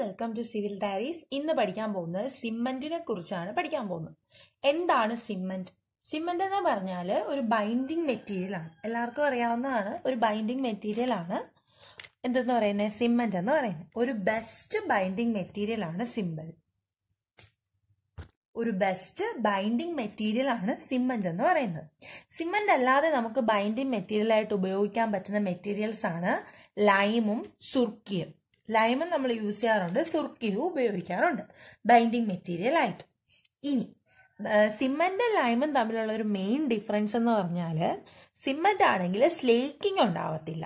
welcome to civil diaries ഇന്ന് പഠിക്കാൻ പോകുന്നത് സിമ്മൻറ്റിനെ കുറിച്ചാണ് പഠിക്കാൻ പോകുന്നത് എന്താണ് സിമ്മൻറ്റ് സിമ്മൻ്റ് എന്ന് പറഞ്ഞാൽ ഒരു ബൈൻഡിങ് മെറ്റീരിയലാണ് എല്ലാവർക്കും അറിയാവുന്നതാണ് ഒരു ബൈൻഡിങ് ആണ് എന്തെന്ന് പറയുന്നത് സിമ്മൻ്റ് എന്ന് പറയുന്നത് ഒരു ബെസ്റ്റ് ബൈൻഡിങ് ആണ് സിമ്പിൾ ഒരു ബെസ്റ്റ് ബൈൻഡിങ് മെറ്റീരിയൽ ആണ് സിമ്മൻ്റ് എന്ന് പറയുന്നത് സിമ്മൻ്റ് അല്ലാതെ നമുക്ക് ബൈൻഡിങ് ആയിട്ട് ഉപയോഗിക്കാൻ പറ്റുന്ന മെറ്റീരിയൽസ് ആണ് ലൈമും സുർക്കിയും ലൈമും നമ്മൾ യൂസ് ചെയ്യാറുണ്ട് സുർക്കിഹു ഉപയോഗിക്കാറുണ്ട് ബൈൻഡിങ് മെറ്റീരിയൽ ആയിട്ട് ഇനി സിമ്മൻറ്റും ലൈമും തമ്മിലുള്ള ഒരു മെയിൻ ഡിഫറൻസ് എന്ന് പറഞ്ഞാൽ സിമ്മൻ്റ് ആണെങ്കിൽ സ്ലേക്കിംഗ് ഉണ്ടാവത്തില്ല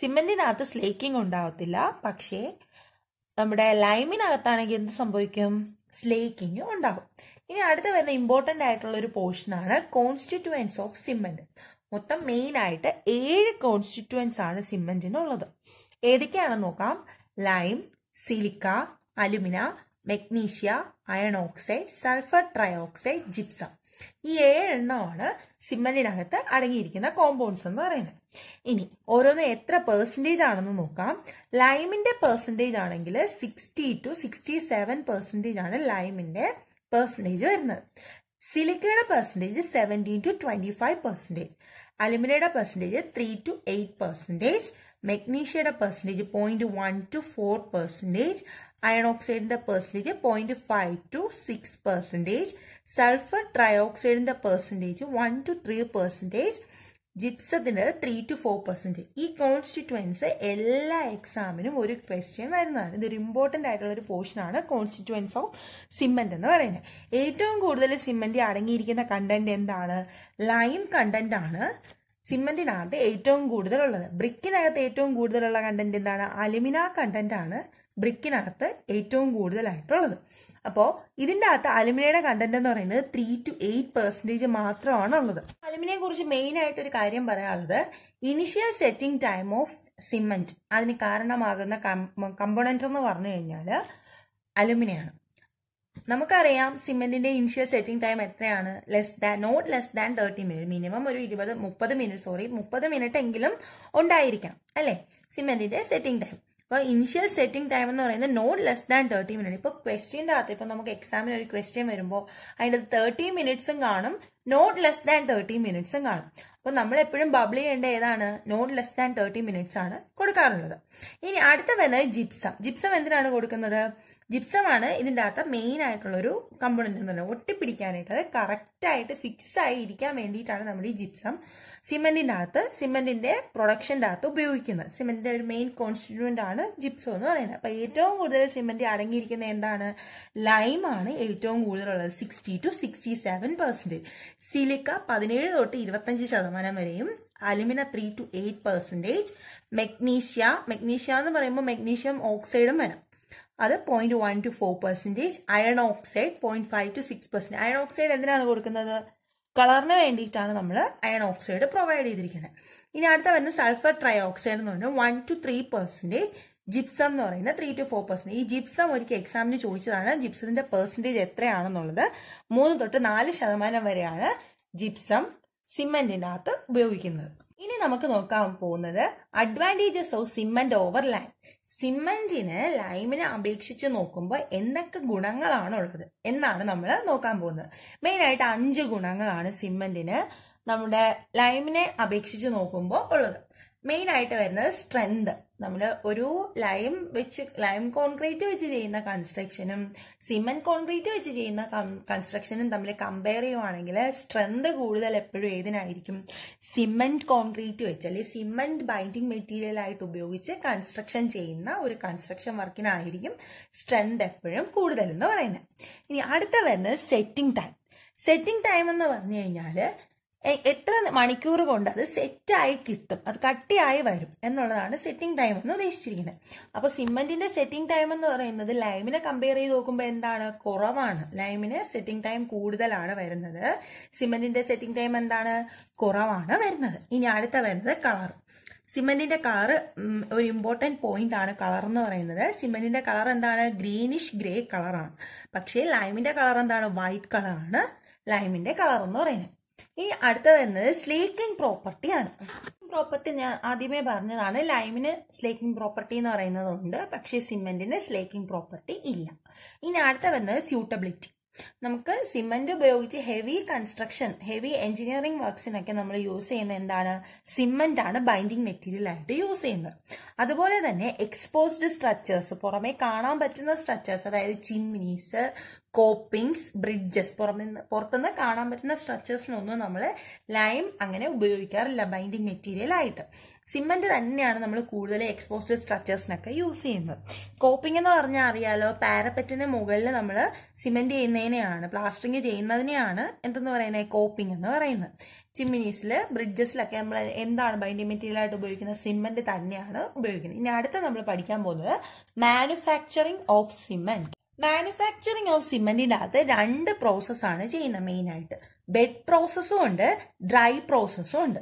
സിമ്മൻറ്റിനകത്ത് സ്ലേക്കിംഗ് ഉണ്ടാവത്തില്ല പക്ഷേ നമ്മുടെ ലൈമിനകത്താണെങ്കിൽ എന്ത് സംഭവിക്കും സ്ലേക്കിംഗ് ഉണ്ടാകും ഇനി അടുത്ത വരുന്ന ഇമ്പോർട്ടൻ്റ് ആയിട്ടുള്ള ഒരു പോർഷനാണ് കോൺസ്റ്റിറ്റുവൻസ് ഓഫ് സിമ്മൻറ്റ് മൊത്തം മെയിൻ ആയിട്ട് ഏഴ് കോൺസ്റ്റിറ്റുവൻസ് ആണ് ഉള്ളത് ഏതൊക്കെയാണ് നോക്കാം lime silica alumina magnesia iron oxide sulphur trioxide gypsum ഈ ഏഴെണ്ണമാണ് സിമ്മലിനകത്ത് അടങ്ങിയിരിക്കുന്ന കോമ്പൗണ്ട്സ് എന്ന് പറയുന്നത് ഇനി ഓരോന്ന് എത്ര പെർസെൻറ്റേജ് ആണെന്ന് നോക്കാം ലൈമിന്റെ പെർസെൻറ്റേജ് ആണെങ്കിൽ sixty to sixty seven percentage ആണ് ലൈമിന്റെ പെർസെൻറ്റേജ് വരുന്നത് സിലിക്കയുടെ percentage seventeen to twenty five percentage അലുമിനയുടെ percentage three to eight percentage മെഗ്നീഷ്യയുടെ percentage point one to four percentage iron ഓക്സൈഡിൻ്റെ percentage point five to six percentage sulphur tri ട്രയോക്സൈഡിൻ്റെ percentage one to three percentage ജിപ്സത്തിൻ്റെ three to four percentage ഈ constituents എല്ലാ എക്സാമിനും ഒരു question വരുന്നതാണ് ഇതൊരു ഇമ്പോർട്ടൻ്റ് ആയിട്ടുള്ള ഒരു പോർഷനാണ് കോൺസ്റ്റിറ്റുവൻസ് ഓഫ് സിമെൻ്റ് എന്ന് പറയുന്നത് ഏറ്റവും കൂടുതൽ സിമെൻ്റ് അടങ്ങിയിരിക്കുന്ന കണ്ടന്റ് എന്താണ് ലൈം കണ്ടന്റ് ആണ് സിമെന്റിനകത്ത് ഏറ്റവും കൂടുതലുള്ളത് ബ്രിക്കിനകത്ത് ഏറ്റവും കൂടുതലുള്ള കണ്ടന്റ് എന്താണ് അലുമിന കണ്ടന്റ് ആണ് ബ്രിക്കിനകത്ത് ഏറ്റവും കൂടുതലായിട്ടുള്ളത് അപ്പോൾ ഇതിൻ്റെ അകത്ത് അലുമിനയുടെ കണ്ടന്റ് എന്ന് പറയുന്നത് ത്രീ ടു എയ്റ്റ് പെർസെൻറ്റേജ് മാത്രമാണ് ഉള്ളത് അലുമിനിയെ കുറിച്ച് മെയിൻ ആയിട്ട് ഒരു കാര്യം പറയാനുള്ളത് initial setting time of cement അതിന് കാരണമാകുന്ന കമ്പോണന്റ് എന്ന് പറഞ്ഞു കഴിഞ്ഞാൽ അലുമിനയാണ് നമുക്കറിയാം സിമെന്റിന്റെ ഇനിഷ്യൽ സെറ്റിംഗ് ടൈം എത്രയാണ് less than not less than thirty minute minimum ഒരു ഇരുപത് മുപ്പത് മിനിറ്റ് സോറി മുപ്പത് മിനിറ്റ് എങ്കിലും ഉണ്ടായിരിക്കണം അല്ലേ സിമെന്റിന്റെ സെറ്റിംഗ് ടൈം അപ്പോൾ ഇനിഷ്യൽ സെറ്റിംഗ് ടൈം എന്ന് പറയുന്നത് not less than thirty minute ഇപ്പൊ ക്വസ്റ്റ്യൻ്റെ അകത്ത് ഇപ്പൊ നമുക്ക് എക്സാമിന് ഒരു ക്വസ്റ്റ്യൻ വരുമ്പോൾ അതിൻ്റെ തേർട്ടി മിനിറ്റ്സും കാണും നോട്ട് ലെസ് ദാൻ തേർട്ടി മിനിറ്റ്സും കാണും അപ്പോൾ നമ്മൾ എപ്പോഴും ബബിൾ ചെയ്യേണ്ട ഏതാണ് non less than thirty minutes ആണ് കൊടുക്കാറുള്ളത് ഇനി അടുത്ത വരുന്നത് ജിപ്സം ജിപ്സം എന്തിനാണ് കൊടുക്കുന്നത് ജിപ്സമാണ് ഇതിൻ്റെ അകത്ത് മെയിൻ ആയിട്ടുള്ള ഒരു കമ്പോണൻറ്റ് എന്ന് പറയുന്നത് ഒട്ടിപ്പിടിക്കാനായിട്ട് അത് കറക്റ്റായിട്ട് ഫിക്സ് ആയി ഇരിക്കാൻ വേണ്ടിയിട്ടാണ് നമ്മൾ ഈ ജിപ്സം സിമെന്റിന്റെ അകത്ത് സിമെന്റിന്റെ പ്രൊഡക്ഷന്റെ അകത്ത് ഉപയോഗിക്കുന്നത് സിമെന്റിന്റെ ഒരു മെയിൻ കോൺസ്റ്റിറ്റ്യൂന്റ് ആണ് ജിപ്സോ എന്ന് പറയുന്നത് അപ്പൊ ഏറ്റവും കൂടുതൽ സിമെന്റ് അടങ്ങിയിരിക്കുന്ന എന്താണ് ലൈം ആണ് ഏറ്റവും കൂടുതലുള്ളത് sixty to sixty seven percent silica പതിനേഴ് തൊട്ട് ഇരുപത്തഞ്ച് ശതമാനം വരെയും alumina three to eight percentage magnesia magnesia എന്ന് പറയുമ്പോൾ മെഗ്നീഷ്യം ഓക്സൈഡും വരാം അത് point one to four percentage iron oxide point five to six percent iron oxide എന്തിനാണ് കൊടുക്കുന്നത് കളറിന് വേണ്ടിയിട്ടാണ് നമ്മൾ അയൺ ഓക്സൈഡ് പ്രൊവൈഡ് ചെയ്തിരിക്കുന്നത് ഇനി അടുത്ത വരുന്ന സൾഫർ ട്രൈ ഓക്സൈഡ് എന്ന് പറഞ്ഞാൽ one to three percentage gypsum എന്ന് പറയുന്നത് ത്രീ ടു ഫോർ പെർസെൻറ്റ് ഈ ജിപ്സം ഒരിക്കൽ എക്സാമിന് ചോദിച്ചതാണ് ജിപ്സത്തിൻ്റെ പെർസെൻറ്റേജ് എത്രയാണെന്നുള്ളത് മൂന്ന് തൊട്ട് നാല് ശതമാനം വരെയാണ് ജിപ്സം സിമെൻറ്റിനകത്ത് ഉപയോഗിക്കുന്നത് ഇനി നമുക്ക് നോക്കാൻ പോകുന്നത് advantages of cement over lime സിമെന്റിന് ലൈമിനെ അപേക്ഷിച്ച് നോക്കുമ്പോൾ എന്തൊക്കെ ഗുണങ്ങളാണ് ഉള്ളത് എന്നാണ് നമ്മൾ നോക്കാൻ പോകുന്നത് മെയിനായിട്ട് അഞ്ച് ഗുണങ്ങളാണ് സിമെന്റിന് നമ്മുടെ ലൈമിനെ അപേക്ഷിച്ച് നോക്കുമ്പോൾ ഉള്ളത് മെയിൻ ആയിട്ട് വരുന്നത് സ്ട്രെങ്ത് നമ്മൾ ഒരു ലൈം വെച്ച് ലൈം കോൺക്രീറ്റ് വെച്ച് ചെയ്യുന്ന കൺസ്ട്രക്ഷനും സിമെന്റ് കോൺക്രീറ്റ് വെച്ച് ചെയ്യുന്ന കൺസ്ട്രക്ഷനും തമ്മിൽ കമ്പയർ ചെയ്യുവാണെങ്കിൽ സ്ട്രെങ്ത് കൂടുതൽ എപ്പോഴും ഏതിനായിരിക്കും സിമെന്റ് കോൺക്രീറ്റ് വെച്ച് അല്ലെങ്കിൽ സിമെന്റ് ബൈൻഡിങ് മെറ്റീരിയൽ ആയിട്ട് ഉപയോഗിച്ച് കൺസ്ട്രക്ഷൻ ചെയ്യുന്ന ഒരു കൺസ്ട്രക്ഷൻ വർക്കിനായിരിക്കും സ്ട്രെങ്ത് എപ്പോഴും കൂടുതൽ എന്ന് പറയുന്നത് ഇനി അടുത്ത വരുന്നത് സെറ്റിംഗ് ടൈം സെറ്റിംഗ് ടൈം എന്ന് പറഞ്ഞു കഴിഞ്ഞാൽ എത്ര മണിക്കൂർ കൊണ്ട് അത് സെറ്റായി കിട്ടും അത് കട്ടിയായി വരും എന്നുള്ളതാണ് സെറ്റിംഗ് ടൈം എന്ന് ഉദ്ദേശിച്ചിരിക്കുന്നത് അപ്പോൾ സിമെന്റിന്റെ സെറ്റിംഗ് ടൈം എന്ന് പറയുന്നത് ലൈമിനെ കമ്പയർ ചെയ്ത് നോക്കുമ്പോൾ എന്താണ് കുറവാണ് ലൈമിന് സെറ്റിംഗ് ടൈം കൂടുതലാണ് വരുന്നത് സിമെന്റിന്റെ സെറ്റിംഗ് ടൈം എന്താണ് കുറവാണ് വരുന്നത് ഇനി അടുത്ത വരുന്നത് കളർ സിമെന്റിന്റെ കളർ ഒരു ഇമ്പോർട്ടന്റ് പോയിന്റ് ആണ് കളർ എന്ന് പറയുന്നത് സിമെന്റിന്റെ കളർ എന്താണ് ഗ്രീനിഷ് ഗ്രേ കളറാണ് പക്ഷേ ലൈമിന്റെ കളർ എന്താണ് വൈറ്റ് കളറാണ് ലൈമിന്റെ കളർ എന്ന് പറയുന്നത് ഇനി അടുത്തത് വരുന്നത് സ്ലേക്കിംഗ് പ്രോപ്പർട്ടി ആണ് പ്രോപ്പർട്ടി ഞാൻ ആദ്യമേ പറഞ്ഞതാണ് ലൈമിന് സ്ലേക്കിംഗ് പ്രോപ്പർട്ടി എന്ന് പറയുന്നതുണ്ട് പക്ഷേ സിമെന്റിന് സ്ലേക്കിംഗ് പ്രോപ്പർട്ടി ഇല്ല ഇനി അടുത്ത വരുന്നത് സ്യൂട്ടബിലിറ്റി നമുക്ക് സിമന്റ് ഉപയോഗിച്ച് ഹെവി കൺസ്ട്രക്ഷൻ ഹെവി എഞ്ചിനീയറിംഗ് വർക്ക്സിനൊക്കെ നമ്മൾ യൂസ് ചെയ്യുന്ന എന്താണ് സിമന്റ് ആണ് ബൈൻഡിങ് മെറ്റീരിയൽ ആയിട്ട് യൂസ് ചെയ്യുന്നത് അതുപോലെ തന്നെ എക്സ്പോസ്ഡ് സ്ട്രക്ചേഴ്സ് പുറമെ കാണാൻ പറ്റുന്ന സ്ട്രക്ചേഴ്സ് അതായത് ചിമ്മിനീസ് കോപ്പിങ്സ് ബ്രിഡ്ജസ് പുറമെ പുറത്തുനിന്ന് കാണാൻ പറ്റുന്ന സ്ട്രക്ചേഴ്സിനൊന്നും നമ്മൾ ലൈം അങ്ങനെ ഉപയോഗിക്കാറില്ല ബൈൻഡിങ് മെറ്റീരിയൽ ആയിട്ട് സിമെന്റ് തന്നെയാണ് നമ്മൾ കൂടുതൽ എക്സ്പോസ്ഡ് സ്ട്രക്ചേഴ്സിനൊക്കെ യൂസ് ചെയ്യുന്നത് കോപ്പിംഗ് എന്ന് പറഞ്ഞാൽ അറിയാലോ പാരപ്പറ്റിന് മുകളിൽ നമ്മൾ സിമെന്റ് ചെയ്യുന്നതിനെയാണ് പ്ലാസ്റ്ററിങ് ചെയ്യുന്നതിനെയാണ് എന്തെന്ന് പറയുന്നത് കോപ്പിംഗ് എന്ന് പറയുന്നത് ചിമ്മിനീസിൽ ബ്രിഡ്ജസിലൊക്കെ നമ്മൾ എന്താണ് ബൈൻഡിങ് മെറ്റീരിയലായിട്ട് ഉപയോഗിക്കുന്നത് സിമെന്റ് തന്നെയാണ് ഉപയോഗിക്കുന്നത് ഇനി അടുത്ത നമ്മൾ പഠിക്കാൻ പോകുന്നത് manufacturing of cement manufacturing of സിമെന്റിന്റെ അകത്ത് രണ്ട് പ്രോസസ്സാണ് ചെയ്യുന്നത് മെയിനായിട്ട് ബെഡ് പ്രോസസ്സും ഉണ്ട് ഡ്രൈ പ്രോസസ്സും ഉണ്ട്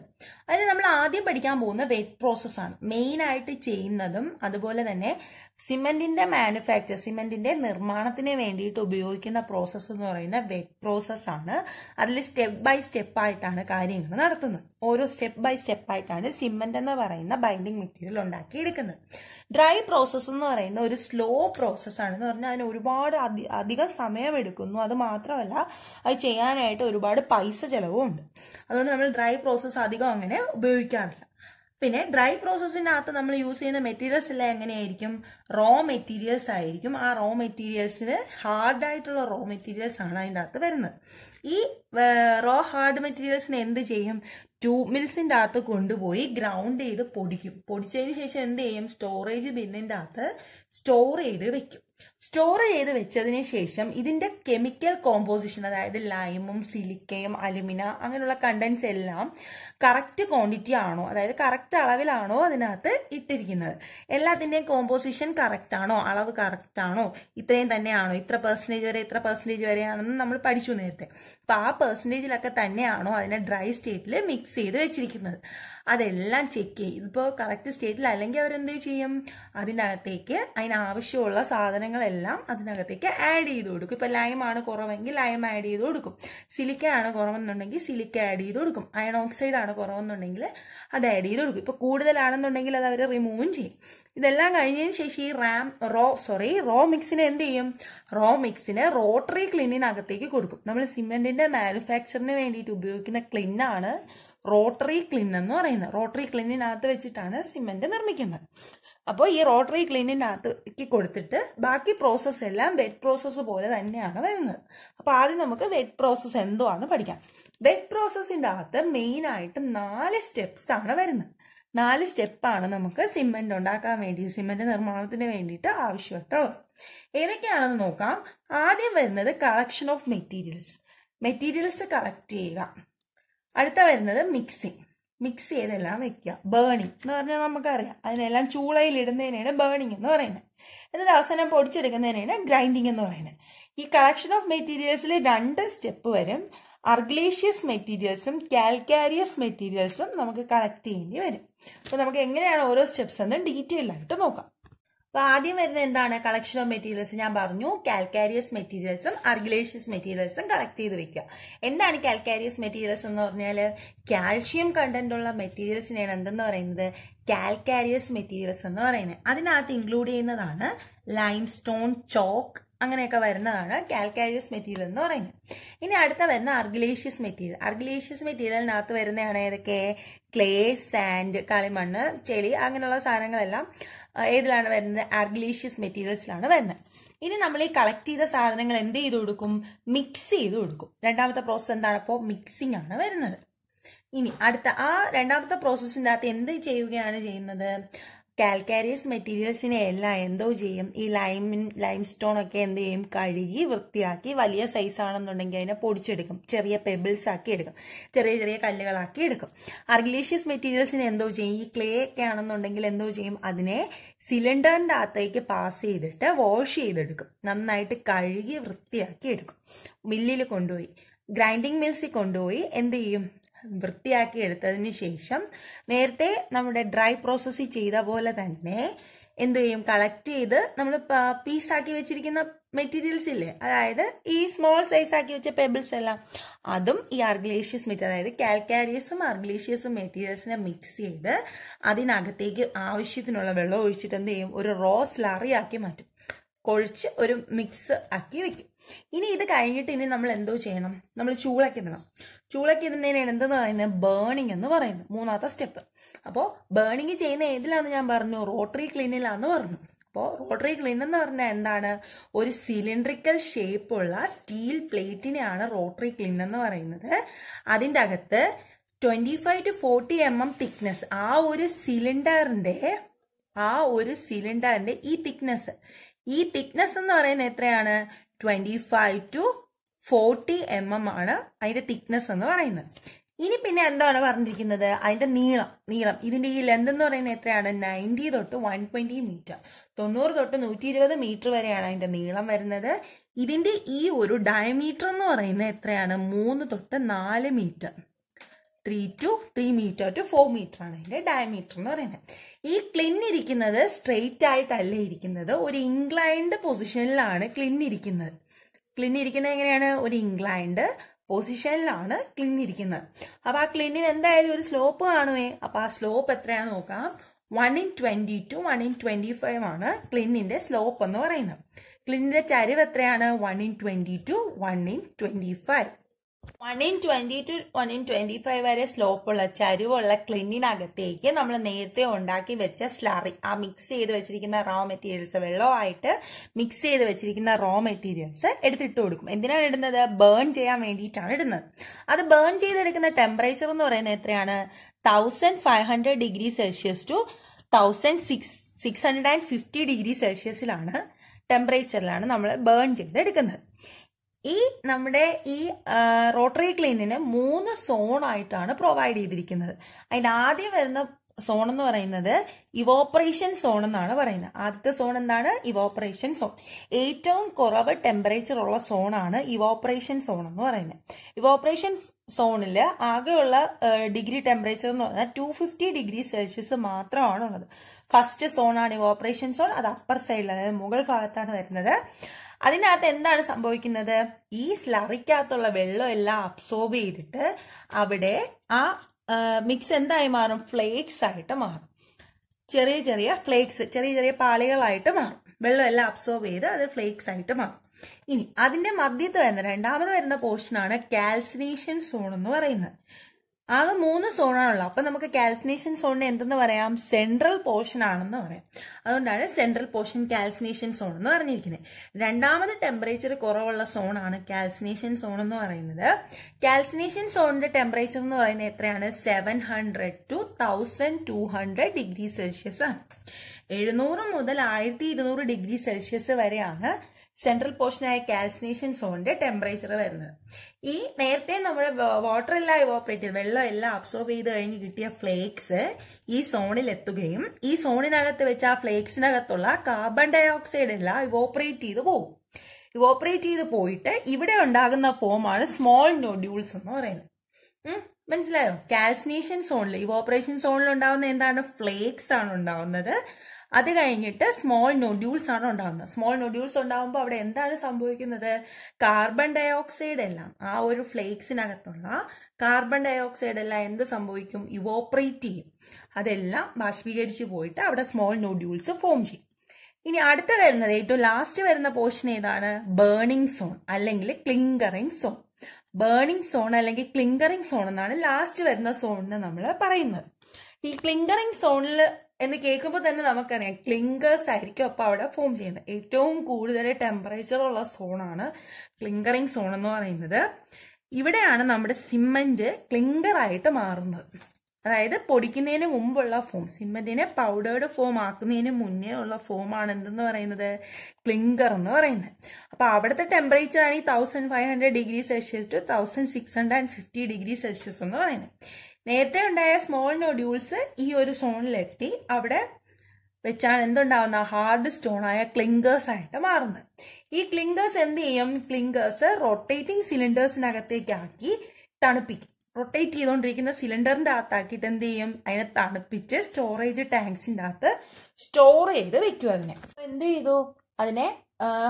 അതിന് നമ്മൾ ആദ്യം പഠിക്കാൻ പോകുന്ന വെറ്റ് പ്രോസസ്സാണ് മെയിനായിട്ട് ചെയ്യുന്നതും അതുപോലെ തന്നെ സിമെന്റിന്റെ മാനുഫാക്ചർ സിമെന്റിന്റെ നിർമ്മാണത്തിന് വേണ്ടിയിട്ട് ഉപയോഗിക്കുന്ന പ്രോസസ്സ് എന്ന് പറയുന്ന വെറ്റ് പ്രോസസ്സാണ് അതിൽ സ്റ്റെപ്പ് ബൈ സ്റ്റെപ്പ് ആയിട്ടാണ് കാര്യങ്ങൾ നടത്തുന്നത് ഓരോ സ്റ്റെപ്പ് ബൈ സ്റ്റെപ്പ് ആയിട്ടാണ് സിമെന്റ് എന്ന് പറയുന്ന ബൈൻഡിങ് മെറ്റീരിയൽ ഉണ്ടാക്കി എടുക്കുന്നത് ഡ്രൈ പ്രോസസ്സ് എന്ന് പറയുന്ന ഒരു സ്ലോ ആണ് എന്ന് പറഞ്ഞാൽ അതിന് ഒരുപാട് അധികം സമയം എടുക്കുന്നു അത് മാത്രമല്ല അത് ചെയ്യാനായിട്ട് ഒരുപാട് പൈസ ചെലവും ഉണ്ട് അതുകൊണ്ട് നമ്മൾ ഡ്രൈ പ്രോസസ്സ് അധികം അങ്ങനെ ഉപയോഗിക്കാറില്ല പിന്നെ ഡ്രൈ പ്രോസസ്സിനകത്ത് നമ്മൾ യൂസ് ചെയ്യുന്ന മെറ്റീരിയൽസ് എല്ലാം എങ്ങനെയായിരിക്കും റോ മെറ്റീരിയൽസ് ആയിരിക്കും ആ റോ മെറ്റീരിയൽസിന് ഹാർഡായിട്ടുള്ള റോ മെറ്റീരിയൽസ് ആണ് അതിൻ്റെ അകത്ത് വരുന്നത് ഈ റോ ഹാർഡ് മെറ്റീരിയൽസിന് എന്ത് ചെയ്യും ട്യൂബ് മിൽസിൻ്റെ അകത്ത് കൊണ്ടുപോയി ഗ്രൗണ്ട് ചെയ്ത് പൊടിക്കും പൊടിച്ചതിന് ശേഷം എന്ത് ചെയ്യും സ്റ്റോറേജ് ബിന്നിൻ്റെ അകത്ത് സ്റ്റോർ ചെയ്ത് വെക്കും സ്റ്റോർ ചെയ്ത് വെച്ചതിന് ശേഷം ഇതിന്റെ കെമിക്കൽ കോമ്പോസിഷൻ അതായത് ലൈമും സിലിക്കയും അലുമിന അങ്ങനെയുള്ള കണ്ടൻസ് എല്ലാം കറക്റ്റ് ക്വാണ്ടിറ്റി ആണോ അതായത് കറക്റ്റ് അളവിലാണോ അതിനകത്ത് ഇട്ടിരിക്കുന്നത് എല്ലാത്തിൻ്റെയും കോമ്പോസിഷൻ കറക്റ്റ് ആണോ അളവ് കറക്റ്റ് ആണോ ഇത്രയും തന്നെയാണോ ഇത്ര പെർസെൻറ്റേജ് വരെ ഇത്ര പെർസെൻറ്റേജ് വരെയാണെന്ന് നമ്മൾ പഠിച്ചു നേരത്തെ അപ്പം ആ പെർസെൻറ്റേജിലൊക്കെ തന്നെയാണോ അതിനെ ഡ്രൈ സ്റ്റേറ്റിൽ മിക്സ് ചെയ്ത് വെച്ചിരിക്കുന്നത് അതെല്ലാം ചെക്ക് ചെയ്യും ഇപ്പോൾ കറക്റ്റ് സ്റ്റേറ്റിൽ അല്ലെങ്കിൽ അവരെന്ത് ചെയ്യും അതിനകത്തേക്ക് അതിനാവശ്യമുള്ള സാധനങ്ങളെല്ലാം അതിനകത്തേക്ക് ആഡ് ചെയ്ത് കൊടുക്കും ലൈം ആണ് കുറവെങ്കിൽ ലൈം ആഡ് ചെയ്ത് കൊടുക്കും സിലിക്ക ആണ് കുറവെന്നുണ്ടെങ്കിൽ സിലിക്ക ആഡ് ചെയ്ത് കൊടുക്കും അയൺ ഓക്സൈഡ് ആണ് കുറവെന്നുണ്ടെങ്കിൽ അത് ആഡ് ചെയ്ത് കൊടുക്കും ഇപ്പോൾ കൂടുതലാണെന്നുണ്ടെങ്കിൽ അത് അവർ റിമൂവും ചെയ്യും ഇതെല്ലാം കഴിഞ്ഞതിന് ശേഷം ഈ റാം റോ സോറി റോ മിക്സിനെ എന്ത് ചെയ്യും റോ മിക്സിനെ റോട്ടറി ക്ലിന്നിനകത്തേക്ക് കൊടുക്കും നമ്മൾ സിമെന്റിന്റെ മാനുഫാക്ചറിന് വേണ്ടിയിട്ട് ഉപയോഗിക്കുന്ന ക്ലിന്നാണ് റോട്ടറി ക്ലിൻ എന്ന് പറയുന്നത് റോട്ടറി ക്ലിന്നിനകത്ത് വെച്ചിട്ടാണ് സിമെന്റ് നിർമ്മിക്കുന്നത് അപ്പോൾ ഈ റോട്ടറി ക്ലിന്നിനകത്തേക്ക് കൊടുത്തിട്ട് ബാക്കി പ്രോസസ്സ് എല്ലാം വെറ്റ് പ്രോസസ്സ് പോലെ തന്നെയാണ് വരുന്നത് അപ്പോൾ ആദ്യം നമുക്ക് വെറ്റ് പ്രോസസ്സ് ആണ് പഠിക്കാം വെറ്റ് പ്രോസസ്സിൻ്റെ അകത്ത് മെയിനായിട്ട് നാല് സ്റ്റെപ്സ് ആണ് വരുന്നത് നാല് സ്റ്റെപ്പാണ് നമുക്ക് സിമെന്റ് ഉണ്ടാക്കാൻ വേണ്ടി സിമെന്റ് നിർമ്മാണത്തിന് വേണ്ടിയിട്ട് ആവശ്യമായിട്ടുള്ളത് ഏതൊക്കെയാണെന്ന് നോക്കാം ആദ്യം വരുന്നത് collection of materials materials collect ചെയ്യുക അടുത്ത വരുന്നത് മിക്സിങ് മിക്സ് ചെയ്തെല്ലാം വെക്കുക ബേണിങ് എന്ന് പറഞ്ഞാൽ നമുക്കറിയാം അതിനെല്ലാം ഇടുന്നതിനാണ് ബേണിങ് എന്ന് പറയുന്നത് എന്നിട്ട് അവസാനം പൊടിച്ചെടുക്കുന്നതിനാണ് ഗ്രൈൻഡിങ് എന്ന് പറയുന്നത് ഈ കളക്ഷൻ ഓഫ് മെറ്റീരിയൽസിൽ രണ്ട് സ്റ്റെപ്പ് വരും അർഗ്ലേഷ്യസ് മെറ്റീരിയൽസും കാൽക്കാരിയസ് മെറ്റീരിയൽസും നമുക്ക് കളക്ട് ചെയ്യേണ്ടി വരും അപ്പോൾ നമുക്ക് എങ്ങനെയാണ് ഓരോ സ്റ്റെപ്സ് എന്ന് ഡീറ്റെയിൽ ആയിട്ട് നോക്കാം അപ്പൊ ആദ്യം വരുന്ന എന്താണ് കളക്ഷൻ ഓഫ് മെറ്റീരിയൽസ് ഞാൻ പറഞ്ഞു കാൽക്കാരിയസ് മെറ്റീരിയൽസും അർഗിലേഷ്യസ് മെറ്റീരിയൽസും കളക്ട് ചെയ്ത് വെക്കുക എന്താണ് കാൽക്കാരിയസ് മെറ്റീരിയൽസ് എന്ന് പറഞ്ഞാൽ കാൽഷ്യം കണ്ടന്റ് ഉള്ള മെറ്റീരിയൽസിനെയാണ് എന്തെന്ന് പറയുന്നത് കാൽക്കാരിയസ് മെറ്റീരിയൽസ് എന്ന് പറയുന്നത് അതിനകത്ത് ഇൻക്ലൂഡ് ചെയ്യുന്നതാണ് ലൈം സ്റ്റോൺ ചോക്ക് അങ്ങനെയൊക്കെ വരുന്നതാണ് കാൽക്കാരിയസ് മെറ്റീരിയൽ എന്ന് പറയുന്നത് ഇനി അടുത്ത വരുന്ന അർഗിലേഷ്യസ് മെറ്റീരിയൽ അർഗിലേഷ്യസ് മെറ്റീരിയലിനകത്ത് വരുന്നതാണ് ഏതൊക്കെ ക്ലേ സാൻഡ് കളിമണ്ണ് ചെളി അങ്ങനെയുള്ള സാധനങ്ങളെല്ലാം ഏതിലാണ് വരുന്നത് അർഗിലേഷ്യസ് മെറ്റീരിയൽസിലാണ് വരുന്നത് ഇനി നമ്മൾ ഈ കളക്ട് ചെയ്ത സാധനങ്ങൾ എന്ത് ചെയ്ത് കൊടുക്കും മിക്സ് ചെയ്ത് കൊടുക്കും രണ്ടാമത്തെ പ്രോസസ്സ് എന്താണ് അപ്പോൾ മിക്സിംഗ് ആണ് വരുന്നത് ഇനി അടുത്ത ആ രണ്ടാമത്തെ പ്രോസസ്സിൻ്റെ അകത്ത് എന്ത് ചെയ്യുകയാണ് ചെയ്യുന്നത് കാൽക്കാരിയസ് എല്ലാം എന്തോ ചെയ്യും ഈ ലൈമിൻ ലൈം സ്റ്റോൺ ഒക്കെ എന്ത് ചെയ്യും കഴുകി വൃത്തിയാക്കി വലിയ സൈസ് ആണെന്നുണ്ടെങ്കിൽ അതിനെ പൊടിച്ചെടുക്കും ചെറിയ പെബിൾസ് ആക്കി എടുക്കും ചെറിയ ചെറിയ കല്ലുകളാക്കി എടുക്കും അർഗ്ലീഷ്യസ് മെറ്റീരിയൽസിനെ എന്തോ ചെയ്യും ഈ ക്ലേ ഒക്കെ ആണെന്നുണ്ടെങ്കിൽ എന്തോ ചെയ്യും അതിനെ സിലിണ്ടറിന്റെ അകത്തേക്ക് പാസ് ചെയ്തിട്ട് വാഷ് ചെയ്തെടുക്കും നന്നായിട്ട് കഴുകി വൃത്തിയാക്കി എടുക്കും മില്ലിൽ കൊണ്ടുപോയി ഗ്രൈൻഡിങ് മിൽസിൽ കൊണ്ടുപോയി എന്ത് ചെയ്യും വൃത്തിയാക്കി എടുത്തതിന് ശേഷം നേരത്തെ നമ്മുടെ ഡ്രൈ പ്രോസസ്സ് ചെയ്ത പോലെ തന്നെ എന്ത് ചെയ്യും കളക്ട് ചെയ്ത് നമ്മൾ പീസാക്കി വെച്ചിരിക്കുന്ന മെറ്റീരിയൽസ് ഇല്ലേ അതായത് ഈ സ്മോൾ സൈസ് ആക്കി വെച്ച പെബിൾസ് എല്ലാം അതും ഈ അർഗ്ലേഷ്യസ് മെറ്റീരിയൽ അതായത് കാൽക്കാരിയസും അർഗ്ലേഷ്യസും മെറ്റീരിയൽസിനെ മിക്സ് ചെയ്ത് അതിനകത്തേക്ക് ആവശ്യത്തിനുള്ള വെള്ളം ഒഴിച്ചിട്ട് എന്ത് ചെയ്യും ഒരു റോസ് ലറിയാക്കി മാറ്റും കൊഴിച്ച് ഒരു മിക്സ് ആക്കി വെക്കും ഇനി ഇത് കഴിഞ്ഞിട്ട് ഇനി നമ്മൾ എന്തോ ചെയ്യണം നമ്മൾ ചൂളയ്ക്ക് ഇടണം ചൂളയ്ക്ക് എന്തെന്ന് പറയുന്നത് ബേണിംഗ് എന്ന് പറയുന്നത് മൂന്നാമത്തെ സ്റ്റെപ്പ് അപ്പോൾ ബേണിംഗ് ചെയ്യുന്ന ഏതിലാന്ന് ഞാൻ പറഞ്ഞു റോട്ടറി ക്ലീനിലാന്ന് പറഞ്ഞു അപ്പോൾ റോട്ടറി ക്ലീൻ എന്ന് പറഞ്ഞാൽ എന്താണ് ഒരു സിലിണ്ടറിക്കൽ ഷേപ്പുള്ള സ്റ്റീൽ പ്ലേറ്റിനെയാണ് റോട്ടറി ക്ലീൻ എന്ന് പറയുന്നത് അതിൻ്റെ അകത്ത് twenty five to forty M M thickness ആ ഒരു സിലിണ്ടറിൻ്റെ ആ ഒരു സിലിണ്ടറിൻ്റെ ഈ തിക്നെസ് ഈ തിക്നെസ് എന്ന് പറയുന്നത് എത്രയാണ് twenty five to forty M M ആണ് അതിന്റെ തിക്നെസ് എന്ന് പറയുന്നത് ഇനി പിന്നെ എന്താണ് പറഞ്ഞിരിക്കുന്നത് അതിന്റെ നീളം നീളം ഇതിന്റെ ഈ ലെന്ത് എന്ന് പറയുന്നത് എത്രയാണ് നയൻറ്റി തൊട്ട് വൺ ട്വന്റി മീറ്റർ തൊണ്ണൂറ് തൊട്ട് നൂറ്റി ഇരുപത് മീറ്റർ വരെയാണ് അതിന്റെ നീളം വരുന്നത് ഇതിന്റെ ഈ ഒരു ഡയമീറ്റർ എന്ന് പറയുന്നത് എത്രയാണ് മൂന്ന് തൊട്ട് നാല് metre three to three metre to four metre ആണ് അതിന്റെ ഡയമീറ്റർ എന്ന് പറയുന്നത് ഈ ക്ലിൻ ഇരിക്കുന്നത് സ്ട്രെയിറ്റ് ആയിട്ടല്ല ഇരിക്കുന്നത് ഒരു ഇൻക്ലൈൻഡ് പൊസിഷനിലാണ് ക്ലിൻ ഇരിക്കുന്നത് ക്ലിൻ ഇരിക്കുന്നത് എങ്ങനെയാണ് ഒരു ഇൻക്ലൈൻഡ് പൊസിഷനിലാണ് ക്ലിൻ ഇരിക്കുന്നത് അപ്പോൾ ആ ക്ലിന്നിന് എന്തായാലും ഒരു സ്ലോപ്പ് കാണുമേ അപ്പോൾ ആ സ്ലോപ്പ് എത്രയാണെന്ന് നോക്കാം one in twenty to one in twenty five ആണ് ക്ലിന്നിന്റെ സ്ലോപ്പ് എന്ന് പറയുന്നത് ക്ലിന്നിന്റെ ചരിവ് എത്രയാണ് one in twenty to one in twenty five one in twenty to one in twenty five വരെ സ്ലോപ്പുള്ള ചരിവുള്ള ക്ലിന്നിനകത്തേക്ക് നമ്മൾ നേരത്തെ ഉണ്ടാക്കി വെച്ച സ്ലറി ആ മിക്സ് ചെയ്ത് വെച്ചിരിക്കുന്ന റോ മെറ്റീരിയൽസ് വെള്ളമായിട്ട് മിക്സ് ചെയ്ത് വെച്ചിരിക്കുന്ന റോ മെറ്റീരിയൽസ് എടുത്തിട്ട് കൊടുക്കും എന്തിനാണ് ഇടുന്നത് ബേൺ ചെയ്യാൻ വേണ്ടിയിട്ടാണ് ഇടുന്നത് അത് ബേൺ ചെയ്തെടുക്കുന്ന ടെമ്പറേച്ചർ എന്ന് പറയുന്നത് എത്രയാണ് thousand five hundred degree Celsius to thousand six six hundred and fifty degree സെൽഷ്യസിലാണ് ടെമ്പറേച്ചറിലാണ് നമ്മൾ ബേൺ ചെയ്തെടുക്കുന്നത് ഈ നമ്മുടെ ഈ റോട്ടറി ക്ലീനിന് മൂന്ന് സോൺ ആയിട്ടാണ് പ്രൊവൈഡ് ചെയ്തിരിക്കുന്നത് അതിൽ ആദ്യം വരുന്ന സോൺ എന്ന് പറയുന്നത് ഇവോപ്പറേഷൻ സോൺ എന്നാണ് പറയുന്നത് ആദ്യത്തെ സോൺ എന്താണ് ഇവോപ്പറേഷൻ സോൺ ഏറ്റവും കുറവ് ടെമ്പറേച്ചർ ഉള്ള സോണാണ് ഇവോപ്പറേഷൻ സോൺ എന്ന് പറയുന്നത് ഇവോപ്പറേഷൻ സോണിൽ ആകെയുള്ള ഡിഗ്രി ടെമ്പറേച്ചർ എന്ന് പറഞ്ഞാൽ ടു ഫിഫ്റ്റി ഡിഗ്രി സെൽഷ്യസ് മാത്രമാണ് ഉള്ളത് ഫസ്റ്റ് സോണാണ് ഇവോപ്പറേഷൻ സോൺ അത് അപ്പർ സൈഡിൽ അതായത് മുകൾ ഭാഗത്താണ് വരുന്നത് അതിനകത്ത് എന്താണ് സംഭവിക്കുന്നത് ഈ സ്ലറിക്കകത്തുള്ള വെള്ളം എല്ലാം അബ്സോർബ് ചെയ്തിട്ട് അവിടെ ആ മിക്സ് എന്തായി മാറും ഫ്ലേക്സ് ആയിട്ട് മാറും ചെറിയ ചെറിയ ഫ്ലേക്സ് ചെറിയ ചെറിയ പാളികളായിട്ട് മാറും വെള്ളം എല്ലാം അബ്സോർബ് ചെയ്ത് അത് ഫ്ലേക്സ് ആയിട്ട് മാറും ഇനി അതിന്റെ മധ്യത്ത് വരുന്ന രണ്ടാമത് വരുന്ന പോർഷനാണ് കാൽസിനേഷൻ സോൺ എന്ന് പറയുന്നത് ആകെ മൂന്ന് സോണാണല്ലോ അപ്പൊ നമുക്ക് കാൽസിനേഷൻ സോണിന് എന്തെന്ന് പറയാം സെൻട്രൽ പോർഷൻ ആണെന്ന് പറയാം അതുകൊണ്ടാണ് സെൻട്രൽ പോർഷൻ കാൽസിനേഷൻ സോൺ എന്ന് പറഞ്ഞിരിക്കുന്നത് രണ്ടാമത് ടെമ്പറേച്ചർ കുറവുള്ള സോണാണ് കാൽസിനേഷൻ സോൺ എന്ന് പറയുന്നത് കാൽസിനേഷൻ സോണിന്റെ ടെമ്പറേച്ചർ എന്ന് പറയുന്നത് എത്രയാണ് seven hundred to thousand two hundred degree Celsius ആണ് എഴുന്നൂറ് മുതൽ ആയിരത്തി ഇരുന്നൂറ് ഡിഗ്രി സെൽഷ്യസ് വരെയാണ് സെൻട്രൽ പോർഷനായ കാൽസിനേഷൻ സോണിന്റെ ടെമ്പറേച്ചർ വരുന്നത് ഈ നേരത്തെ നമ്മൾ വാട്ടർ എല്ലാം ഇവോപ്പറേറ്റ് ചെയ്ത് വെള്ളം എല്ലാം അബ്സോർബ് ചെയ്ത് കഴിഞ്ഞ് കിട്ടിയ ഫ്ലേക്സ് ഈ സോണിൽ എത്തുകയും ഈ സോണിനകത്ത് വെച്ച് ആ ഫ്ലേക്സിനകത്തുള്ള കാർബൺ ഡൈ ഓക്സൈഡ് എല്ലാം ഇവോപ്പറേറ്റ് ചെയ്ത് പോകും ഇവോപ്പറേറ്റ് ചെയ്ത് പോയിട്ട് ഇവിടെ ഉണ്ടാകുന്ന ഫോമാണ് സ്മോൾ നോഡ്യൂൾസ് എന്ന് പറയുന്നത് മനസ്സിലായോ കാൽസിനേഷൻ സോണിൽ ഇവോപ്പറേഷൻ സോണിൽ ഉണ്ടാകുന്ന എന്താണ് ഫ്ലേക്സ് ആണ് ഉണ്ടാവുന്നത് അത് കഴിഞ്ഞിട്ട് സ്മോൾ നൊഡ്യൂൾസ് ആണ് ഉണ്ടാകുന്നത് സ്മോൾ നൊഡ്യൂൾസ് ഉണ്ടാകുമ്പോൾ അവിടെ എന്താണ് സംഭവിക്കുന്നത് കാർബൺ ഡൈ ഓക്സൈഡ് എല്ലാം ആ ഒരു ഫ്ലേക്സിനകത്തുള്ള കാർബൺ ഡൈ ഓക്സൈഡ് എല്ലാം എന്ത് സംഭവിക്കും ഇവോപ്പറേറ്റ് ചെയ്യും അതെല്ലാം ബാഷ്പീകരിച്ച് പോയിട്ട് അവിടെ സ്മോൾ നൊഡ്യൂൾസ് ഫോം ചെയ്യും ഇനി അടുത്ത വരുന്നത് ഏറ്റവും ലാസ്റ്റ് വരുന്ന പോർഷൻ ഏതാണ് ബേണിംഗ് സോൺ അല്ലെങ്കിൽ ക്ലിങ്കറിംഗ് സോൺ ബേണിംഗ് സോൺ അല്ലെങ്കിൽ ക്ലിങ്കറിംഗ് സോൺ എന്നാണ് ലാസ്റ്റ് വരുന്ന സോണിനെ നമ്മൾ പറയുന്നത് ഈ ക്ലിങ്കറിംഗ് സോണിൽ എന്ന് കേൾക്കുമ്പോൾ തന്നെ നമുക്കറിയാം ക്ലിങ്കേഴ്സ് ആയിരിക്കും അപ്പോൾ അവിടെ ഫോം ചെയ്യുന്നത് ഏറ്റവും കൂടുതൽ ടെമ്പറേച്ചർ ഉള്ള സോണാണ് ക്ലിങ്കറിങ് സോൺ എന്ന് പറയുന്നത് ഇവിടെയാണ് നമ്മുടെ സിമൻറ്റ് ക്ലിങ്കറായിട്ട് മാറുന്നത് അതായത് പൊടിക്കുന്നതിന് മുമ്പുള്ള ഫോം സിമൻറ്റിനെ പൗഡേർഡ് ഫോം ആക്കുന്നതിന് മുന്നേ ഉള്ള ഫോമാണ് എന്തെന്ന് പറയുന്നത് ക്ലിങ്കർ എന്ന് പറയുന്നത് അപ്പോൾ അവിടുത്തെ ടെമ്പറേച്ചർ ആണ് ഈ thousand five hundred degree Celsius to thousand six hundred and fifty degree Celsius എന്ന് പറയുന്നത് നേരത്തെ ഉണ്ടായ സ്മോൾ നോഡ്യൂൾസ് ഈ ഒരു സോണിലെത്തി അവിടെ വെച്ചാണ് എന്തുണ്ടാവുന്ന ഹാർഡ് സ്റ്റോൺ ആയ ക്ലിങ്കേഴ്സ് ആയിട്ട് മാറുന്നത് ഈ ക്ലിങ്കേഴ്സ് എന്ത് ചെയ്യും ക്ലിങ്കേഴ്സ് റൊട്ടേറ്റിംഗ് സിലിണ്ടേഴ്സിനകത്തേക്ക് ആക്കി തണുപ്പിക്കും റൊട്ടേറ്റ് ചെയ്തുകൊണ്ടിരിക്കുന്ന സിലിണ്ടറിന്റെ അകത്താക്കിയിട്ട് എന്ത് ചെയ്യും അതിനെ തണുപ്പിച്ച് സ്റ്റോറേജ് ടാങ്ക്സിൻ്റെ അകത്ത് സ്റ്റോർ ചെയ്ത് വെക്കും അതിനെ എന്ത് ചെയ്തു അതിനെ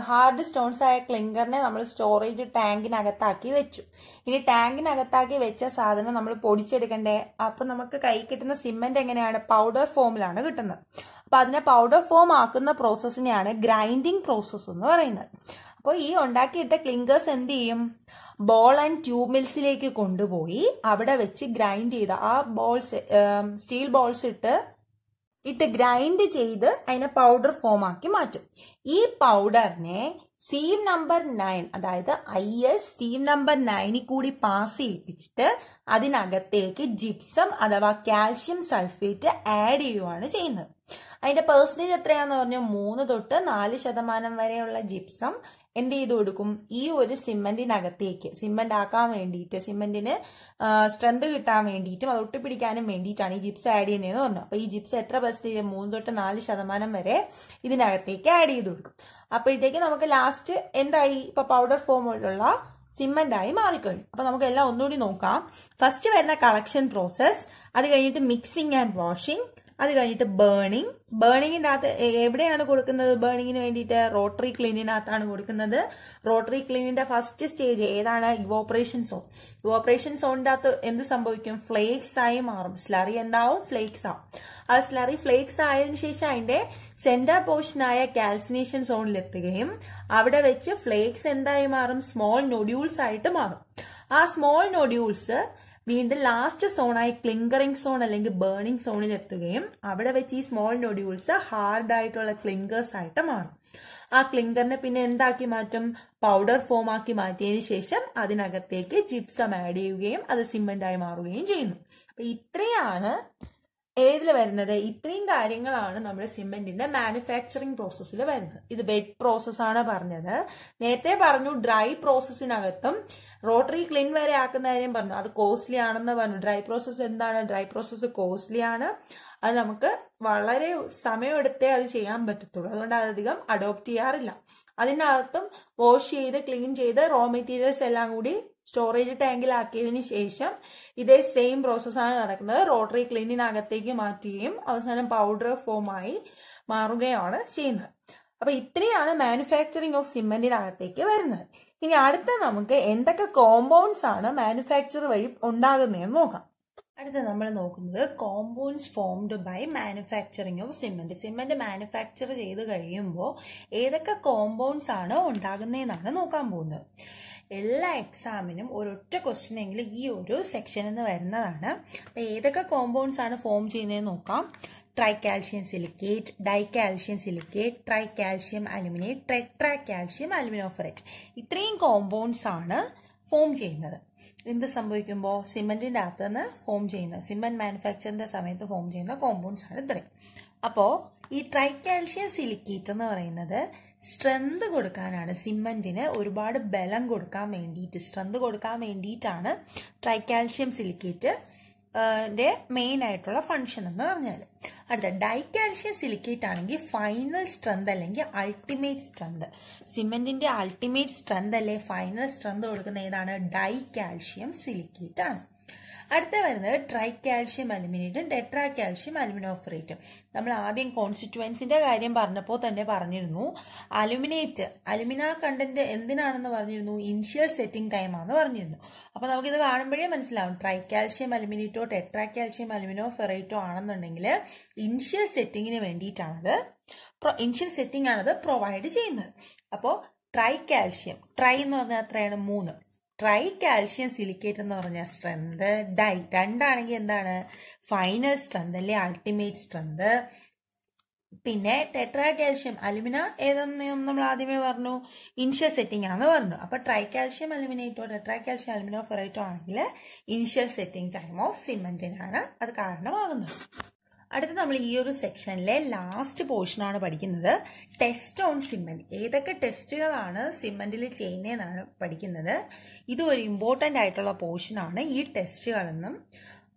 ഹാർഡ് സ്റ്റോൺസ് ആയ ക്ലിങ്കറിനെ നമ്മൾ സ്റ്റോറേജ് ടാങ്കിനകത്താക്കി വെച്ചു ഇനി ടാങ്കിനകത്താക്കി വെച്ച സാധനം നമ്മൾ പൊടിച്ചെടുക്കണ്ടേ അപ്പൊ നമുക്ക് കൈ കിട്ടുന്ന സിമെന്റ് എങ്ങനെയാണ് പൗഡർ ഫോമിലാണ് കിട്ടുന്നത് അപ്പൊ അതിനെ പൗഡർ ഫോം ആക്കുന്ന പ്രോസസ്സിനെയാണ് ഗ്രൈൻഡിങ് പ്രോസസ്സ് എന്ന് പറയുന്നത് അപ്പോൾ ഈ ഉണ്ടാക്കിയിട്ട ക്ലിങ്കേഴ്സ് എന്ത് ചെയ്യും ബോൾ ആൻഡ് ട്യൂബ് മിൽസിലേക്ക് കൊണ്ടുപോയി അവിടെ വെച്ച് ഗ്രൈൻഡ് ചെയ്ത ആ ബോൾസ് സ്റ്റീൽ ബോൾസ് ഇട്ട് ഇട്ട് ഗ്രൈൻഡ് ചെയ്ത് അതിനെ പൗഡർ ഫോം ആക്കി മാറ്റും ഈ പൗഡറിനെ സ്റ്റീം നമ്പർ നയൻ അതായത് ഐ എസ് സ്റ്റീം നമ്പർ നയനിൽ കൂടി പാസ് ചെയ്യിപ്പിച്ചിട്ട് അതിനകത്തേക്ക് ജിപ്സം അഥവാ കാൽഷ്യം സൾഫേറ്റ് ആഡ് ചെയ്യുവാണ് ചെയ്യുന്നത് അതിന്റെ പേഴ്സൻറ്റേജ് എത്രയാണെന്ന് പറഞ്ഞാൽ മൂന്ന് തൊട്ട് നാല് ശതമാനം വരെയുള്ള ജിപ്സം എന്ത് ചെയ്ത് കൊടുക്കും ഈ ഒരു സിമ്മന്റിനകത്തേക്ക് സിമ്മന്റ് ആക്കാൻ വേണ്ടിയിട്ട് സിമ്മന്റിന് സ്ട്രെങ്ത് കിട്ടാൻ വേണ്ടിയിട്ടും അത് ഒട്ടിപ്പിടിക്കാനും വേണ്ടിയിട്ടാണ് ഈ ജിപ്സ് ആഡ് ചെയ്യുന്നതെന്ന് പറഞ്ഞു അപ്പൊ ഈ ജിപ്സ് എത്ര പെർസെന്റേജ് മൂന്ന് തൊട്ട് നാല് ശതമാനം വരെ ഇതിനകത്തേക്ക് ആഡ് ചെയ്ത് കൊടുക്കും അപ്പോഴത്തേക്ക് നമുക്ക് ലാസ്റ്റ് എന്തായി ഇപ്പൊ പൗഡർ ഫോമിലുള്ള സിമ്മന്റായി മാറിക്കഴിഞ്ഞു അപ്പൊ നമുക്ക് എല്ലാം ഒന്നുകൂടി നോക്കാം ഫസ്റ്റ് വരുന്ന കളക്ഷൻ പ്രോസസ് അത് കഴിഞ്ഞിട്ട് മിക്സിംഗ് ആൻഡ് വാഷിംഗ് അത് കഴിഞ്ഞിട്ട് ബേണിംഗ് ബേണിങ്ങിൻ്റെ അകത്ത് എവിടെയാണ് കൊടുക്കുന്നത് ബേണിങ്ങിന് വേണ്ടിയിട്ട് റോട്ടറി ക്ലീനിനകത്താണ് കൊടുക്കുന്നത് റോട്ടറി ക്ലീനിന്റെ ഫസ്റ്റ് സ്റ്റേജ് ഏതാണ് ഇവോപ്പറേഷൻ സോൺ ഇവോപ്പറേഷൻ സോണിൻ്റെ അകത്ത് എന്ത് സംഭവിക്കും ഫ്ലേക്സ് ആയി മാറും സ്ലറി എന്താവും ഫ്ലേക്സ് ആവും ആ സ്ലറി ഫ്ലേക്സ് ആയതിനു ശേഷം അതിന്റെ സെന്റർ പോർഷനായ കാൽസിനേഷൻ സോണിലെത്തുകയും അവിടെ വെച്ച് ഫ്ലേക്സ് എന്തായി മാറും സ്മോൾ നൊഡ്യൂൾസ് ആയിട്ട് മാറും ആ സ്മോൾ നൊഡ്യൂൾസ് വീണ്ടും ലാസ്റ്റ് സോണായി ക്ലിങ്കറിംഗ് സോൺ അല്ലെങ്കിൽ ബേണിംഗ് സോണിൽ എത്തുകയും അവിടെ വെച്ച് ഈ സ്മോൾ നൊഡ്യൂൾസ് ഹാർഡ് ആയിട്ടുള്ള ക്ലിങ്കേഴ്സ് ആയിട്ട് മാറും ആ ക്ലിങ്കറിനെ പിന്നെ എന്താക്കി മാറ്റും പൗഡർ ഫോം ആക്കി മാറ്റിയതിന് ശേഷം അതിനകത്തേക്ക് ജിപ്സം ആഡ് ചെയ്യുകയും അത് സിമെന്റ് ആയി മാറുകയും ചെയ്യുന്നു അപ്പൊ ഇത്രയാണ് ഏതിൽ വരുന്നത് ഇത്രയും കാര്യങ്ങളാണ് നമ്മുടെ സിമെന്റിന്റെ മാനുഫാക്ചറിങ് പ്രോസസ്സിൽ വരുന്നത് ഇത് വെറ്റ് പ്രോസസ്സാണ് പറഞ്ഞത് നേരത്തെ പറഞ്ഞു ഡ്രൈ പ്രോസസ്സിനകത്തും റോട്ടറി ക്ലീൻ വരെ ആക്കുന്ന കാര്യം പറഞ്ഞു അത് കോസ്റ്റ്ലി ആണെന്ന് പറഞ്ഞു ഡ്രൈ പ്രോസസ്സ് എന്താണ് ഡ്രൈ പ്രോസസ്സ് കോസ്റ്റ്ലി ആണ് അത് നമുക്ക് വളരെ സമയമെടുത്തേ അത് ചെയ്യാൻ പറ്റത്തുള്ളൂ അതുകൊണ്ട് അതധികം അഡോപ്റ്റ് ചെയ്യാറില്ല അതിനകത്തും വാഷ് ചെയ്ത് ക്ലീൻ ചെയ്ത് റോ മെറ്റീരിയൽസ് എല്ലാം കൂടി സ്റ്റോറേജ് ടാങ്കിലാക്കിയതിന് ശേഷം ഇതേ സെയിം പ്രോസസ്സാണ് നടക്കുന്നത് റോട്ടറി ക്ലീനിനകത്തേക്ക് മാറ്റുകയും അവസാനം പൗഡർ ഫോമായി മാറുകയാണ് ചെയ്യുന്നത് അപ്പൊ ഇത്രയാണ് മാനുഫാക്ചറിങ് ഓഫ് സിമെന്റിനകത്തേക്ക് വരുന്നത് ഇനി അടുത്ത നമുക്ക് എന്തൊക്കെ കോമ്പൗണ്ട്സ് ആണ് മാനുഫാക്ചർ വഴി ഉണ്ടാകുന്നതെന്ന് നോക്കാം അടുത്ത നമ്മൾ നോക്കുന്നത് compounds formed by manufacturing of cement cement manufacture ചെയ്ത് കഴിയുമ്പോൾ ഏതൊക്കെ കോമ്പൗണ്ട്സ് ആണ് ഉണ്ടാകുന്നതെന്നാണ് നോക്കാൻ പോകുന്നത് എല്ലാ എക്സാമിനും ഒരൊറ്റ ക്വസ്റ്റ്യൻ എങ്കിലും ഈ ഒരു സെക്ഷനിൽ നിന്ന് വരുന്നതാണ് അപ്പം ഏതൊക്കെ കോമ്പൗണ്ട്സ് ആണ് ഫോം ചെയ്യുന്നതെന്ന് നോക്കാം tri calcium silicate di calcium silicate tri calcium aluminate tetra calcium aluminoferrite ഇത്രയും കോമ്പൗണ്ട്സ് ആണ് ഫോം ചെയ്യുന്നത് എന്ത് സംഭവിക്കുമ്പോൾ സിമെൻറ്റിൻ്റെ അകത്ത് നിന്ന് ഫോം ചെയ്യുന്ന സിമെൻറ്റ് മാനുഫാക്ചറിൻ്റെ സമയത്ത് ഫോം ചെയ്യുന്ന കോമ്പൗണ്ട്സ് ആണ് ഇത്രയും അപ്പോൾ ഈ ട്രൈക്കാൽഷ്യ സിലിക്കേറ്റ് എന്ന് പറയുന്നത് സ്ട്രെങ്ത് കൊടുക്കാനാണ് സിമെന്റിന് ഒരുപാട് ബലം കൊടുക്കാൻ വേണ്ടിയിട്ട് സ്ട്രെങ്ത് കൊടുക്കാൻ വേണ്ടിയിട്ടാണ് ട്രൈക്കാൽഷ്യം സിലിക്കേറ്റ് മെയിൻ ആയിട്ടുള്ള ഫങ്ഷൻ എന്ന് പറഞ്ഞാൽ അടുത്ത ഡൈക്കാൽഷ്യ സിലിക്കേറ്റ് ആണെങ്കിൽ ഫൈനൽ സ്ട്രെങ്ത് അല്ലെങ്കിൽ അൾട്ടിമേറ്റ് സ്ട്രെങ്ത് സിമെന്റിന്റെ അൾട്ടിമേറ്റ് സ്ട്രെങ്ത് അല്ലെ ഫൈനൽ സ്ട്രെങ്ത് കൊടുക്കുന്ന ഏതാണ് ഡൈക്കാൽഷ്യം സിലിക്കേറ്റ് ആണ് അടുത്ത വരുന്നത് ട്രൈ കാൽഷ്യം അലുമിനേറ്റും ടെട്രാ കാൽഷ്യം അലുമിനോഫറേറ്റും നമ്മൾ ആദ്യം കോൺസ്റ്റിറ്റുവൻസിൻ്റെ കാര്യം പറഞ്ഞപ്പോൾ തന്നെ പറഞ്ഞിരുന്നു അലുമിനേറ്റ് അലുമിന കണ്ടന്റ് എന്തിനാണെന്ന് പറഞ്ഞിരുന്നു ഇനിഷ്യൽ സെറ്റിംഗ് ടൈമാണെന്ന് പറഞ്ഞിരുന്നു അപ്പോൾ നമുക്കിത് കാണുമ്പോഴേ മനസ്സിലാവും ട്രൈ കാൽഷ്യം അലുമിനേറ്റോ ടെട്രാ കാൽഷ്യം അലുമിനോഫെറേറ്റോ ആണെന്നുണ്ടെങ്കിൽ ഇനിഷ്യൽ സെറ്റിങ്ങിന് വേണ്ടിയിട്ടാണത് ഇനിഷ്യൽ സെറ്റിംഗ് ആണത് പ്രൊവൈഡ് ചെയ്യുന്നത് അപ്പോൾ ട്രൈ കാൽഷ്യം ട്രൈ എന്ന് പറഞ്ഞാൽ എത്രയാണ് മൂന്ന് ട്രൈ കാൽഷ്യം സിലിക്കേറ്റ് എന്ന് പറഞ്ഞ സ്ട്രെങ്ത് ഡൈ രണ്ടാണെങ്കിൽ എന്താണ് ഫൈനൽ സ്ട്രെങ്ത് അല്ലെ അൾട്ടിമേറ്റ് സ്ട്രെങ്ത് പിന്നെ ടെട്രാ കാൽഷ്യം അലുമിന ഏതെന്ന് നമ്മൾ ആദ്യമേ പറഞ്ഞു ഇനിഷ്യൽ സെറ്റിംഗ് ആണെന്ന് പറഞ്ഞു അപ്പോൾ ട്രൈ കാൽഷ്യം അലുമിനേറ്റോ ടെട്രാ കാൽഷ്യം അലുമിനോ ഫെറൈറ്റോ ആണെങ്കിൽ ഇനിഷ്യൽ സെറ്റിംഗ് ടൈം ഓഫ് സിമെന്റിനാണ് അത് കാരണമാകുന്നത് അടുത്ത നമ്മൾ ഈ ഒരു സെക്ഷനിലെ ലാസ്റ്റ് പോർഷനാണ് പഠിക്കുന്നത് ടെസ്റ്റ് ഓൺ സിമെന്റ് ഏതൊക്കെ ടെസ്റ്റുകളാണ് സിമെന്റിൽ ചെയ്യുന്നതെന്നാണ് പഠിക്കുന്നത് ഇത് ഒരു ഇമ്പോർട്ടൻ്റ് ആയിട്ടുള്ള പോർഷനാണ് ഈ ടെസ്റ്റുകളെന്നും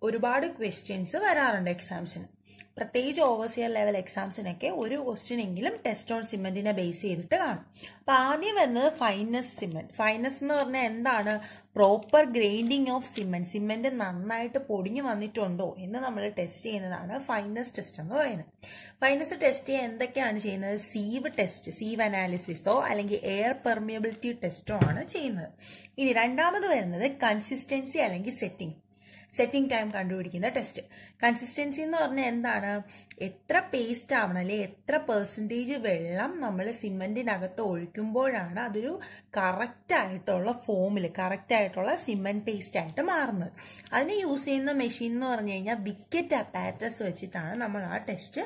ഒരുപാട് ക്വസ്റ്റ്യൻസ് വരാറുണ്ട് എക്സാംസിന് പ്രത്യേകിച്ച് ഓവർസിയർ ലെവൽ എക്സാംസിനൊക്കെ ഒരു ക്വസ്റ്റ്യൻ എങ്കിലും ടെസ്റ്റ് ഓൺ സിമെന്റിനെ ബേസ് ചെയ്തിട്ട് കാണും അപ്പൊ ആദ്യം വരുന്നത് ഫൈനസ് സിമെന്റ് ഫൈനസ് എന്ന് പറഞ്ഞാൽ എന്താണ് proper grinding of cement cement നന്നായിട്ട് പൊടിഞ്ഞു വന്നിട്ടുണ്ടോ എന്ന് നമ്മൾ ടെസ്റ്റ് ചെയ്യുന്നതാണ് ഫൈനസ് ടെസ്റ്റ് എന്ന് പറയുന്നത് ഫൈനസ് ടെസ്റ്റ് ചെയ്യാൻ എന്തൊക്കെയാണ് ചെയ്യുന്നത് സീവ് ടെസ്റ്റ് സീവ് അനാലിസിസോ അല്ലെങ്കിൽ എയർ പെർമിയബിലിറ്റി ടെസ്റ്റോ ആണ് ചെയ്യുന്നത് ഇനി രണ്ടാമത് വരുന്നത് കൺസിസ്റ്റൻസി അല്ലെങ്കിൽ സെറ്റിംഗ് സെറ്റിംഗ് ടൈം കണ്ടുപിടിക്കുന്ന ടെസ്റ്റ് കൺസിസ്റ്റൻസി എന്ന് പറഞ്ഞാൽ എന്താണ് എത്ര പേസ്റ്റ് ആവണം അല്ലെ എത്ര പെർസെൻറ്റേജ് വെള്ളം നമ്മൾ സിമെൻറ്റിനകത്ത് ഒഴിക്കുമ്പോഴാണ് അതൊരു കറക്റ്റ് ആയിട്ടുള്ള ഫോമിൽ കറക്റ്റ് ആയിട്ടുള്ള സിമെൻറ്റ് പേസ്റ്റ് ആയിട്ട് മാറുന്നത് അതിന് യൂസ് ചെയ്യുന്ന മെഷീൻ എന്ന് പറഞ്ഞു കഴിഞ്ഞാൽ വിക്കറ്റ് അപ്പാറ്റസ് വെച്ചിട്ടാണ് നമ്മൾ ആ ടെസ്റ്റ്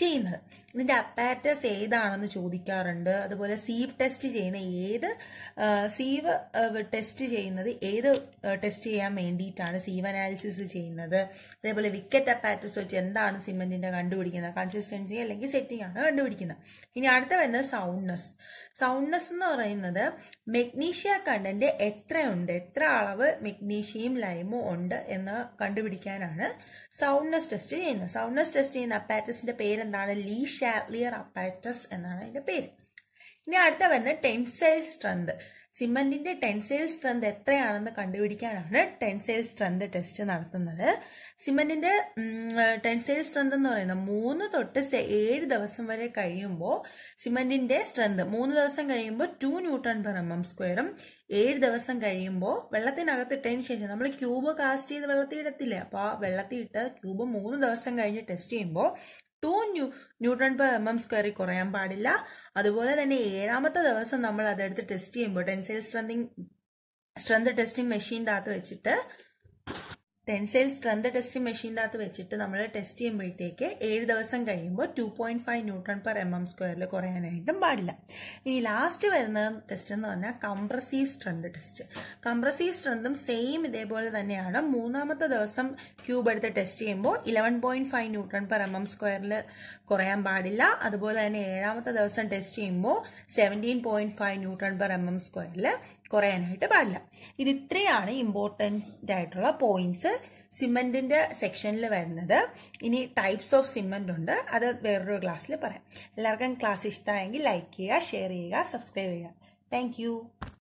ചെയ്യുന്നത് ഇതിൻ്റെ അപ്പാറ്റസ് ഏതാണെന്ന് ചോദിക്കാറുണ്ട് അതുപോലെ സീവ് ടെസ്റ്റ് ചെയ്യുന്ന ഏത് സീവ് ടെസ്റ്റ് ചെയ്യുന്നത് ഏത് ടെസ്റ്റ് ചെയ്യാൻ വേണ്ടിയിട്ടാണ് സീവ് അനാലിസിസ് ചെയ്യുന്നത് അതേപോലെ വിക്കറ്റ് അപ്പാറ്റസ് വെച്ച് എന്താണ് സിമെന്റിന്റെ കണ്ടുപിടിക്കുന്നത് കൺസിസ്റ്റൻസി അല്ലെങ്കിൽ സെറ്റിംഗ് ആണ് കണ്ടുപിടിക്കുന്നത് ഇനി അടുത്ത വരുന്നത് സൗണ്ട്നെസ് സൗണ്ട്നെസ് എന്ന് പറയുന്നത് മെഗ്നീഷ്യ കണ്ടന്റ് എത്രയുണ്ട് എത്ര അളവ് മെഗ്നീഷ്യയും ലൈമും ഉണ്ട് എന്ന് കണ്ടുപിടിക്കാനാണ് സൗണ്ട്നെസ് ടെസ്റ്റ് ചെയ്യുന്നത് സൗണ്ട്നെസ് ടെസ്റ്റ് ചെയ്യുന്ന അപ്പാറ്റസിന്റെ പേര് എന്താണ് ലീ ഷാറ്റ്ലിയർ അപ്പാറ്റസ് എന്നാണ് അതിൻ്റെ പേര് ഇനി അടുത്ത വന്ന് ടെൻസൈൽ സ്ട്രെങ്ത് സിമെന്റിന്റെ ടെൻസൈൽ സ്ട്രെങ്ത് എത്രയാണെന്ന് കണ്ടുപിടിക്കാനാണ് ടെൻസൈൽ സ്ട്രെങ്ത് ടെസ്റ്റ് നടത്തുന്നത് സിമെന്റിന്റെ ടെൻസൈൽ സ്ട്രെങ്ത് എന്ന് പറയുന്നത് മൂന്ന് തൊട്ട് ഏഴ് ദിവസം വരെ കഴിയുമ്പോൾ സിമെന്റിന്റെ സ്ട്രെങ്ത് മൂന്ന് ദിവസം കഴിയുമ്പോൾ two newton per m m സ്ക്വയറും ഏഴ് ദിവസം കഴിയുമ്പോൾ വെള്ളത്തിനകത്ത് ഇട്ടതിന് ശേഷം നമ്മൾ ക്യൂബ് കാസ്റ്റ് ചെയ്ത് വെള്ളത്തിൽ ഇടത്തില്ലേ അപ്പോൾ ആ വെള്ളത്തിൽ ഇട്ട ക്യൂബ് മൂന്ന് ദിവസം കഴിഞ്ഞ് ടെസ്റ്റ് ചെയ്യുമ്പോൾ ടു ന്യൂ ന്യൂട്രൺ പെർ എം എം സ്ക്വയറിൽ കുറയാൻ പാടില്ല അതുപോലെ തന്നെ ഏഴാമത്തെ ദിവസം നമ്മൾ അതെടുത്ത് ടെസ്റ്റ് ചെയ്യുമ്പോൾ ടെൻസൈൽ സ്ട്രെങ്തിങ് സ്ട്രെങ്ത് ടെസ്റ്റിംഗ് മെഷീൻ്റെ അകത്ത് വെച്ചിട്ട് ടെൻസൈൽ സ്ട്രെങ്ത് ടെസ്റ്റിംഗ് മെഷീൻ്റെ അകത്ത് വെച്ചിട്ട് നമ്മൾ ടെസ്റ്റ് ചെയ്യുമ്പോഴത്തേക്ക് ഏഴ് ദിവസം കഴിയുമ്പോൾ two point five newton per m m സ്ക്വയറിൽ കുറയാനായിട്ടും പാടില്ല ഇനി ലാസ്റ്റ് വരുന്ന ടെസ്റ്റ് എന്ന് പറഞ്ഞാൽ കംപ്രസീവ് സ്ട്രെങ്ത് ടെസ്റ്റ് കംപ്രസീവ് സ്ട്രെങ്തും സെയിം ഇതേപോലെ തന്നെയാണ് മൂന്നാമത്തെ ദിവസം ക്യൂബ് എടുത്ത് ടെസ്റ്റ് ചെയ്യുമ്പോൾ eleven point five newton per m m സ്ക്വയറിൽ കുറയാൻ പാടില്ല അതുപോലെ തന്നെ ഏഴാമത്തെ ദിവസം ടെസ്റ്റ് ചെയ്യുമ്പോൾ seventeen point five newton per m m സ്ക്വയറിൽ കുറയാനായിട്ട് പാടില്ല ഇത് ഇത്രയാണ് ഇമ്പോർട്ടൻ്റ് ആയിട്ടുള്ള പോയിന്റ്സ് സിമെന്റിന്റെ സെക്ഷനിൽ വരുന്നത് ഇനി ടൈപ്സ് ഓഫ് സിമെന്റ് ഉണ്ട് അത് വേറൊരു ക്ലാസ്സിൽ പറയാം എല്ലാവർക്കും ക്ലാസ് ഇഷ്ടമായെങ്കിൽ ലൈക്ക് ചെയ്യുക ഷെയർ ചെയ്യുക സബ്സ്ക്രൈബ് ചെയ്യുക താങ്ക്